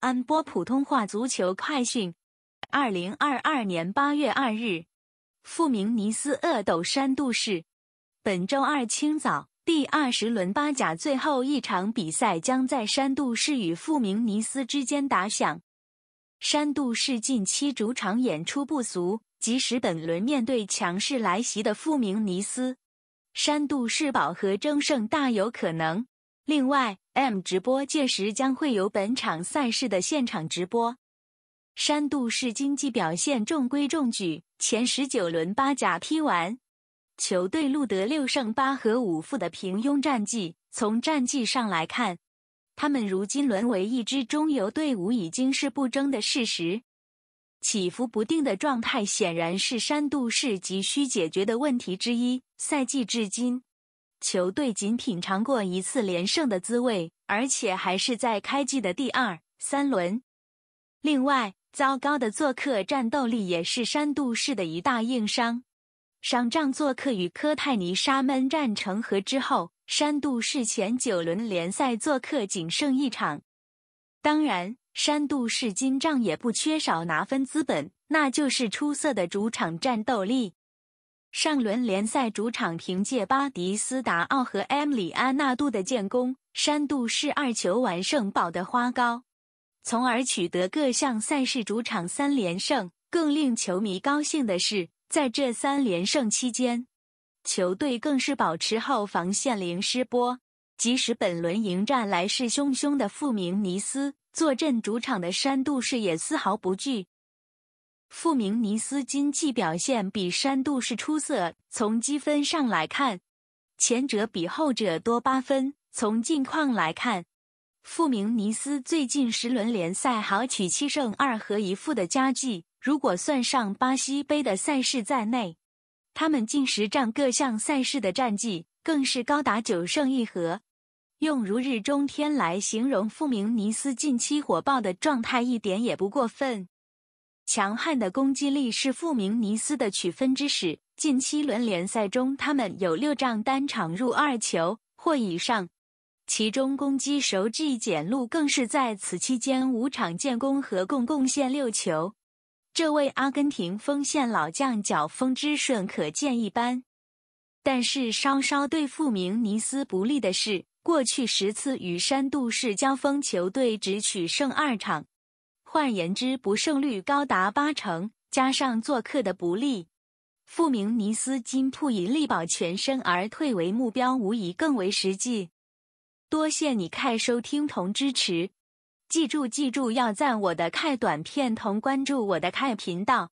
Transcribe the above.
安播普通话足球快讯：二零二二年八月二日，富明尼斯厄斗山度士，本周二清早第二十轮巴甲最后一场比赛将在山度士与富明尼斯之间打响。山度士近期主场演出不俗，即使本轮面对强势来袭的富明尼斯，山度士饱和争胜大有可能。另外。M 直播届时将会有本场赛事的现场直播。山度士经济表现中规中矩，前十九轮八甲踢完，球队录得六胜八和五负的平庸战绩。从战绩上来看，他们如今沦为一支中游队伍已经是不争的事实。起伏不定的状态显然是山度士急需解决的问题之一。赛季至今。球队仅品尝过一次连胜的滋味，而且还是在开季的第二三轮。另外，糟糕的做客战斗力也是山度士的一大硬伤。上仗做客与科泰尼沙闷战成和之后，山度士前九轮联赛做客仅胜一场。当然，山度士今仗也不缺少拿分资本，那就是出色的主场战斗力。上轮联赛主场凭借巴迪斯达奥和 M 里安纳杜的建功，山度士二球完胜保的花高，从而取得各项赛事主场三连胜。更令球迷高兴的是，在这三连胜期间，球队更是保持后防线零失波。即使本轮迎战来势汹汹的富明尼斯，坐镇主场的山度士也丝毫不惧。富明尼斯今季表现比山度士出色，从积分上来看，前者比后者多八分。从近况来看，富明尼斯最近十轮联赛豪取七胜二和一负的佳绩。如果算上巴西杯的赛事在内，他们近十战各项赛事的战绩更是高达九胜一和。用“如日中天”来形容富明尼斯近期火爆的状态一点也不过分。强悍的攻击力是富明尼斯的取分之始，近七轮联赛中，他们有六仗单场入二球或以上，其中攻击手 G 简路更是在此期间五场建功，合共贡献六球。这位阿根廷锋线老将脚风之顺可见一斑。但是稍稍对富明尼斯不利的是，过去十次与山度士交锋，球队只取胜二场。换言之，不胜率高达八成，加上做客的不利，富明尼斯金铺以力保全身而退为目标，无疑更为实际。多谢你看收听同支持，记住记住要赞我的看短片同关注我的看频道。